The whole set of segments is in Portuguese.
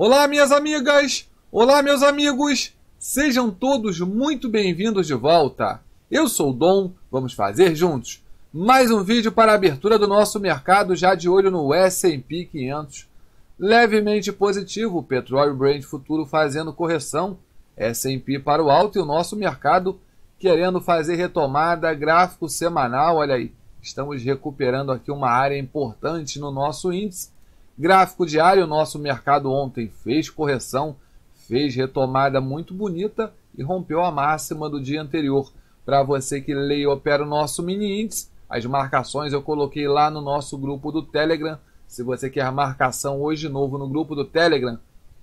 Olá, minhas amigas! Olá, meus amigos! Sejam todos muito bem-vindos de volta! Eu sou o Dom, vamos fazer juntos mais um vídeo para a abertura do nosso mercado já de olho no S&P 500. Levemente positivo, o petróleo Brent futuro fazendo correção, S&P para o alto e o nosso mercado querendo fazer retomada, gráfico semanal, olha aí. Estamos recuperando aqui uma área importante no nosso índice Gráfico diário, nosso mercado ontem fez correção, fez retomada muito bonita e rompeu a máxima do dia anterior. Para você que lê e opera o nosso mini índice, as marcações eu coloquei lá no nosso grupo do Telegram. Se você quer marcação hoje novo no grupo do Telegram,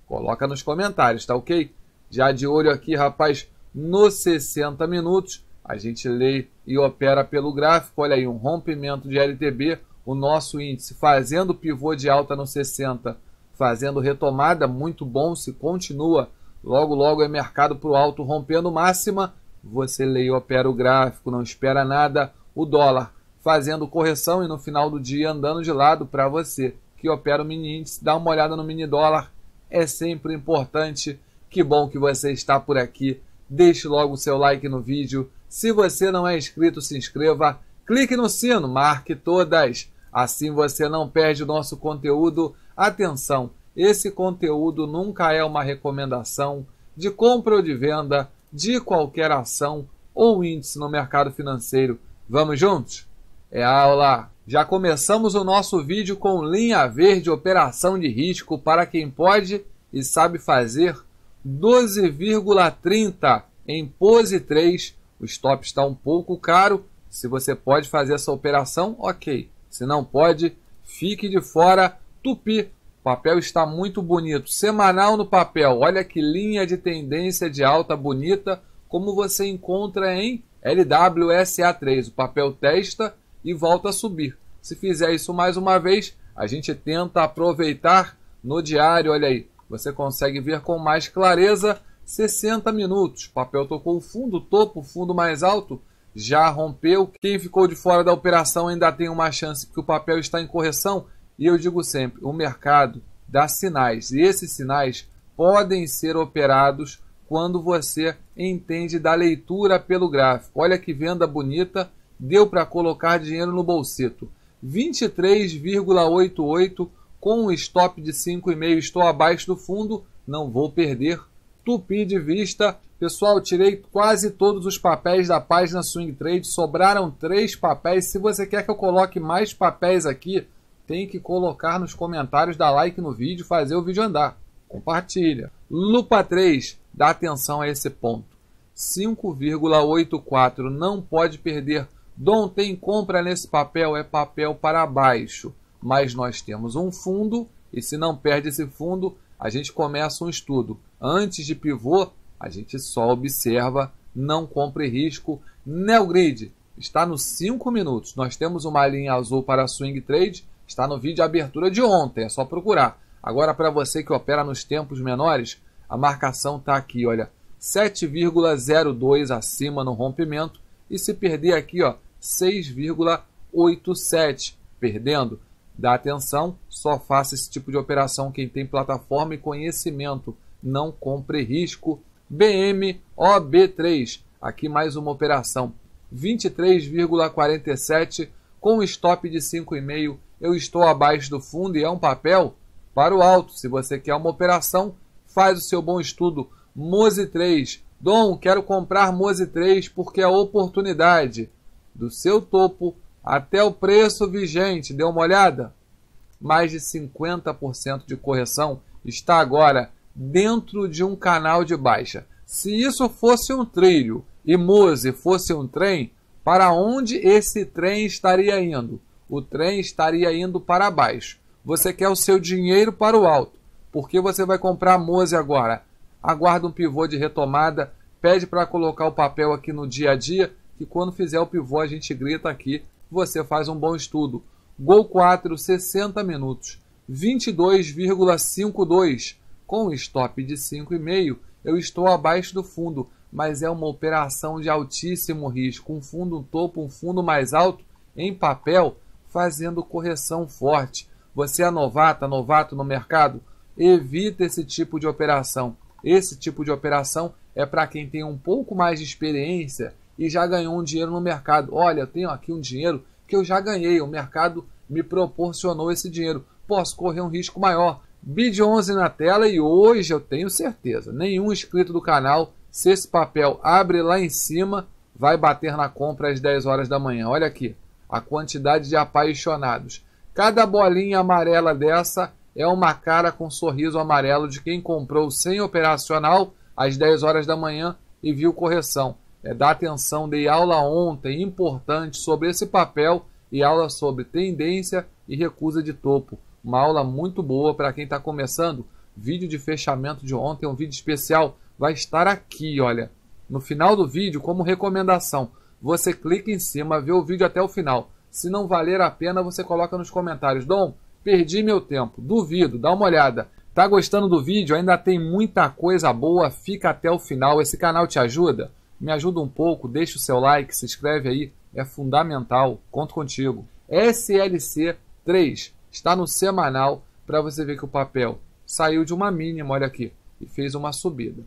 coloca nos comentários, tá ok? Já de olho aqui, rapaz, nos 60 minutos, a gente lê e opera pelo gráfico. Olha aí, um rompimento de LTB o nosso índice fazendo pivô de alta no 60, fazendo retomada, muito bom, se continua, logo logo é mercado para o alto rompendo máxima, você lê e opera o gráfico, não espera nada, o dólar fazendo correção e no final do dia andando de lado para você que opera o mini índice, dá uma olhada no mini dólar, é sempre importante. Que bom que você está por aqui. Deixe logo o seu like no vídeo. Se você não é inscrito, se inscreva. Clique no sino, marque todas. Assim você não perde nosso conteúdo. Atenção, esse conteúdo nunca é uma recomendação de compra ou de venda de qualquer ação ou índice no mercado financeiro. Vamos juntos? É aula! Já começamos o nosso vídeo com linha verde operação de risco para quem pode e sabe fazer 12,30 em pose 3. O stop está um pouco caro. Se você pode fazer essa operação, ok. Se não pode, fique de fora. Tupi, o papel está muito bonito. Semanal no papel, olha que linha de tendência de alta bonita, como você encontra em LWSA3. O papel testa e volta a subir. Se fizer isso mais uma vez, a gente tenta aproveitar no diário, olha aí. Você consegue ver com mais clareza 60 minutos. Papel tocou o fundo, topo, fundo mais alto, já rompeu. Quem ficou de fora da operação ainda tem uma chance, porque o papel está em correção. E eu digo sempre: o mercado dá sinais, e esses sinais podem ser operados quando você entende da leitura pelo gráfico. Olha que venda bonita, deu para colocar dinheiro no bolsito. 23,88 com um stop de 5,5, estou abaixo do fundo, não vou perder. Tupi de vista Pessoal, tirei quase todos os papéis da página Swing Trade, sobraram três papéis. Se você quer que eu coloque mais papéis aqui, tem que colocar nos comentários, dar like no vídeo, fazer o vídeo andar. Compartilha. Lupa 3, dá atenção a esse ponto. 5,84, não pode perder. Dom tem compra nesse papel, é papel para baixo. Mas nós temos um fundo e se não perde esse fundo, a gente começa um estudo. Antes de pivô, a gente só observa, não compre risco. Neogrid está nos 5 minutos. Nós temos uma linha azul para swing trade, está no vídeo de abertura de ontem, é só procurar. Agora, para você que opera nos tempos menores, a marcação está aqui, olha, 7,02 acima no rompimento e se perder aqui, ó, 6,87. Perdendo, dá atenção, só faça esse tipo de operação quem tem plataforma e conhecimento. Não compre risco, BMOB3. Aqui mais uma operação. 23,47 com stop de 5,5. Eu estou abaixo do fundo e é um papel para o alto. Se você quer uma operação, faz o seu bom estudo. Mose 3. Dom, quero comprar Mose 3 porque é oportunidade. Do seu topo até o preço vigente, deu uma olhada? Mais de 50% de correção está agora dentro de um canal de baixa. Se isso fosse um trilho e Mose fosse um trem, para onde esse trem estaria indo? O trem estaria indo para baixo. Você quer o seu dinheiro para o alto. Porque você vai comprar Mose agora? Aguarda um pivô de retomada, pede para colocar o papel aqui no dia a dia, que quando fizer o pivô a gente grita aqui, você faz um bom estudo. Gol 4, 60 minutos, 22,52. Com o stop de 5,5, eu estou abaixo do fundo, mas é uma operação de altíssimo risco. Um fundo, um topo, um fundo mais alto, em papel, fazendo correção forte. Você é novata, novato no mercado? Evita esse tipo de operação. Esse tipo de operação é para quem tem um pouco mais de experiência e já ganhou um dinheiro no mercado. Olha, eu tenho aqui um dinheiro que eu já ganhei, o mercado me proporcionou esse dinheiro. Posso correr um risco maior, Bid 11 na tela e hoje eu tenho certeza, nenhum inscrito do canal, se esse papel abre lá em cima, vai bater na compra às 10 horas da manhã. Olha aqui, a quantidade de apaixonados. Cada bolinha amarela dessa é uma cara com sorriso amarelo de quem comprou sem operacional às 10 horas da manhã e viu correção. É, da atenção, dei aula ontem importante sobre esse papel e aula sobre tendência e recusa de topo. Uma aula muito boa para quem está começando. Vídeo de fechamento de ontem, um vídeo especial, vai estar aqui, olha. No final do vídeo, como recomendação, você clica em cima, vê o vídeo até o final. Se não valer a pena, você coloca nos comentários. Dom, perdi meu tempo. Duvido, dá uma olhada. Tá gostando do vídeo? Ainda tem muita coisa boa, fica até o final. Esse canal te ajuda? Me ajuda um pouco, deixa o seu like, se inscreve aí, é fundamental. Conto contigo. SLC 3 Está no semanal para você ver que o papel saiu de uma mínima, olha aqui, e fez uma subida.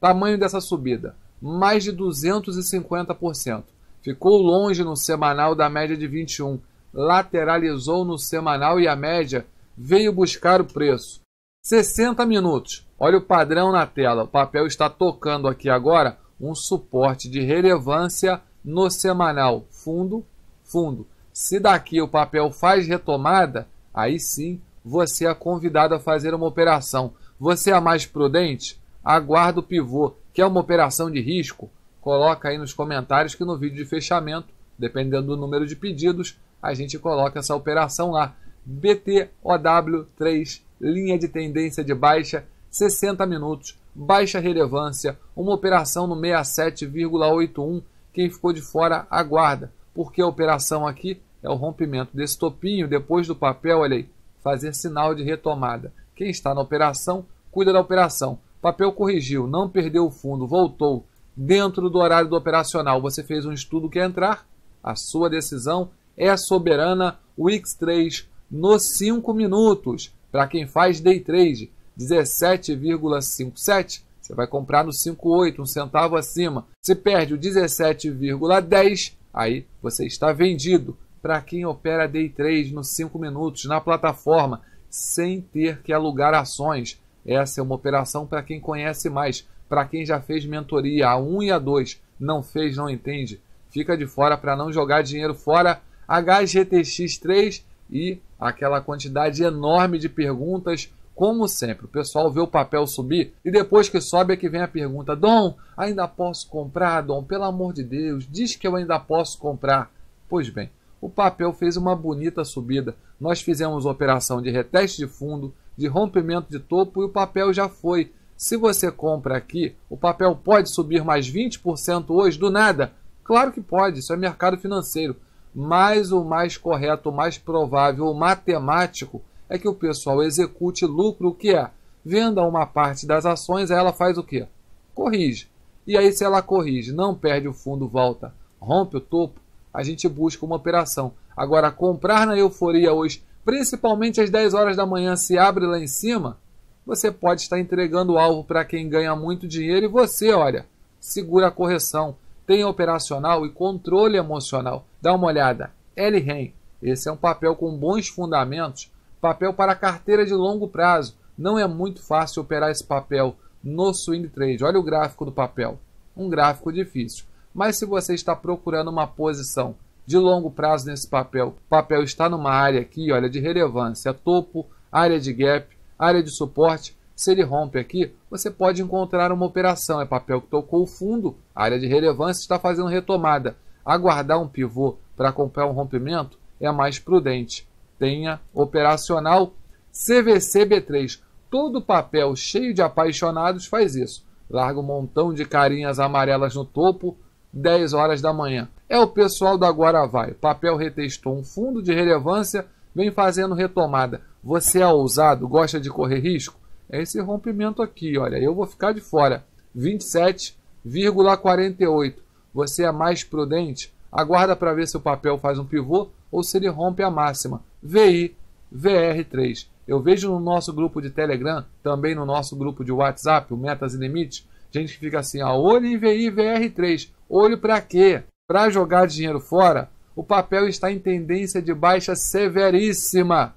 Tamanho dessa subida, mais de 250%. Ficou longe no semanal da média de 21, lateralizou no semanal e a média veio buscar o preço. 60 minutos. Olha o padrão na tela. O papel está tocando aqui agora um suporte de relevância no semanal. Fundo, fundo. Se daqui o papel faz retomada, Aí sim você é convidado a fazer uma operação. Você é mais prudente? Aguarda o pivô, que é uma operação de risco. Coloca aí nos comentários que no vídeo de fechamento, dependendo do número de pedidos, a gente coloca essa operação lá. BTOW3, linha de tendência de baixa, 60 minutos, baixa relevância, uma operação no 67,81. Quem ficou de fora aguarda, porque a operação aqui é o rompimento desse topinho depois do papel, olha aí, fazer sinal de retomada. Quem está na operação, cuida da operação. Papel corrigiu, não perdeu o fundo, voltou dentro do horário do operacional. Você fez um estudo que entrar, a sua decisão é soberana. O X3 nos 5 minutos. Para quem faz day trade, 17,57, você vai comprar no 5,8, um centavo acima. Se perde o 17,10, aí você está vendido para quem opera day trade nos 5 minutos na plataforma, sem ter que alugar ações. Essa é uma operação para quem conhece mais, para quem já fez mentoria a 1 e a 2, não fez, não entende. Fica de fora para não jogar dinheiro fora. HGTX3 e aquela quantidade enorme de perguntas. Como sempre, o pessoal vê o papel subir e depois que sobe é que vem a pergunta: Dom, ainda posso comprar? Dom, pelo amor de Deus, diz que eu ainda posso comprar. Pois bem, o papel fez uma bonita subida. Nós fizemos operação de reteste de fundo, de rompimento de topo e o papel já foi. Se você compra aqui, o papel pode subir mais 20% hoje do nada? Claro que pode, isso é mercado financeiro. Mas o mais correto, o mais provável, o matemático é que o pessoal execute lucro, o que é? Venda uma parte das ações, aí ela faz o quê? Corrige. E aí, se ela corrige, não perde o fundo, volta, rompe o topo, a gente busca uma operação. Agora, comprar na euforia hoje, principalmente às 10 horas da manhã, se abre lá em cima, você pode estar entregando o alvo para quem ganha muito dinheiro e você, olha, segura a correção. tenha operacional e controle emocional. Dá uma olhada. L-REM, esse é um papel com bons fundamentos, papel para carteira de longo prazo. Não é muito fácil operar esse papel no swing trade. Olha o gráfico do papel. Um gráfico difícil. Mas se você está procurando uma posição de longo prazo nesse papel, o papel está numa área aqui, olha, de relevância, topo, área de gap, área de suporte, se ele rompe aqui, você pode encontrar uma operação. É papel que tocou o fundo, área de relevância está fazendo retomada. Aguardar um pivô para comprar um rompimento é mais prudente. Tenha operacional CVCB3. Todo papel cheio de apaixonados faz isso. Larga um montão de carinhas amarelas no topo, 10 horas da manhã. É o pessoal da Vai. Papel retestou um fundo de relevância, vem fazendo retomada. Você é ousado, gosta de correr risco? É esse rompimento aqui, olha, eu vou ficar de fora. 27,48. Você é mais prudente? Aguarda para ver se o papel faz um pivô ou se ele rompe a máxima. VI, VR3. Eu vejo no nosso grupo de Telegram, também no nosso grupo de WhatsApp, o Metas e Limites, gente que fica assim, a olho em VI, VR3. Olho para quê? Para jogar dinheiro fora, o papel está em tendência de baixa severíssima,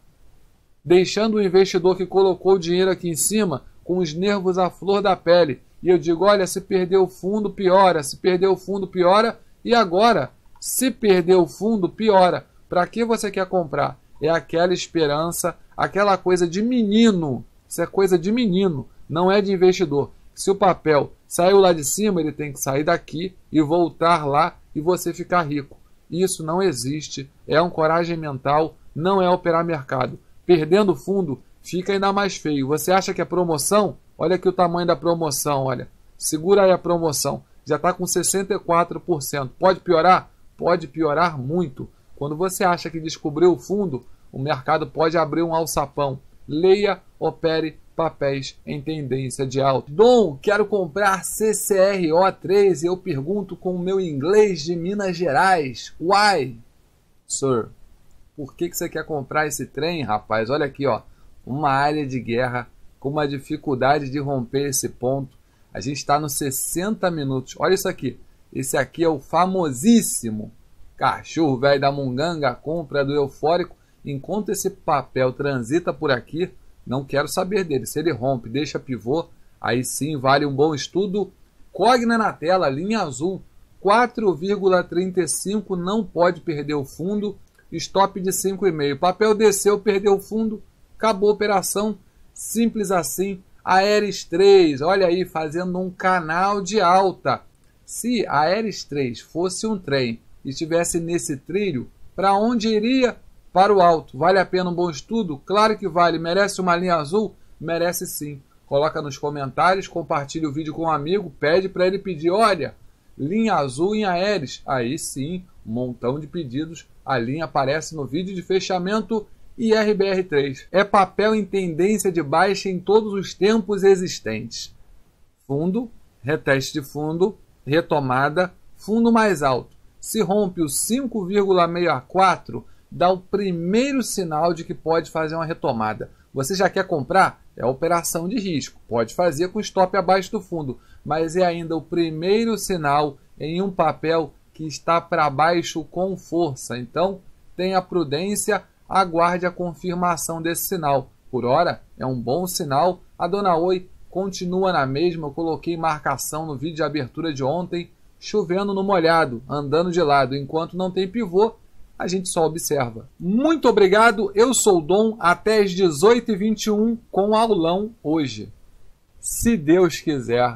deixando o investidor que colocou o dinheiro aqui em cima com os nervos à flor da pele. E eu digo: olha, se perder o fundo, piora, se perder o fundo, piora. E agora, se perder o fundo, piora. Para que você quer comprar? É aquela esperança, aquela coisa de menino. Isso é coisa de menino, não é de investidor. Se o papel Saiu lá de cima, ele tem que sair daqui e voltar lá e você ficar rico. Isso não existe, é um coragem mental, não é operar mercado. Perdendo fundo, fica ainda mais feio. Você acha que é promoção? Olha aqui o tamanho da promoção, olha. Segura aí a promoção. Já está com 64%. Pode piorar? Pode piorar muito. Quando você acha que descobriu o fundo, o mercado pode abrir um alçapão. Leia, opere papéis em tendência de alta. Dom, quero comprar CCRO3 e eu pergunto com o meu inglês de Minas Gerais. Why, sir? Por que, que você quer comprar esse trem, rapaz? Olha aqui, ó, uma área de guerra com uma dificuldade de romper esse ponto. A gente está nos 60 minutos. Olha isso aqui. Esse aqui é o famosíssimo cachorro velho da munganga, compra do eufórico. Enquanto esse papel transita por aqui, não quero saber dele. Se ele rompe, deixa pivô, aí sim vale um bom estudo. Cogna na tela, linha azul, 4,35, não pode perder o fundo. Stop de 5,5. Papel desceu, perdeu o fundo, acabou a operação. Simples assim. Aeres 3, olha aí, fazendo um canal de alta. Se a Aeres 3 fosse um trem e estivesse nesse trilho, para onde iria? para o alto. Vale a pena um bom estudo? Claro que vale. Merece uma linha azul? Merece sim. Coloca nos comentários, compartilha o vídeo com um amigo, pede para ele pedir, olha, linha azul em Aeres. Aí sim, um montão de pedidos. A linha aparece no vídeo de fechamento e RBR3. É papel em tendência de baixa em todos os tempos existentes. Fundo, reteste de fundo, retomada, fundo mais alto. Se rompe o 5,64, dá o primeiro sinal de que pode fazer uma retomada. Você já quer comprar? É operação de risco. Pode fazer com stop abaixo do fundo, mas é ainda o primeiro sinal em um papel que está para baixo com força. Então, tenha prudência, aguarde a confirmação desse sinal. Por hora, é um bom sinal. A dona Oi continua na mesma. Eu coloquei marcação no vídeo de abertura de ontem, chovendo no molhado, andando de lado. Enquanto não tem pivô, a gente só observa. Muito obrigado, eu sou o Dom, até às 18h21 com aulão hoje. Se Deus quiser.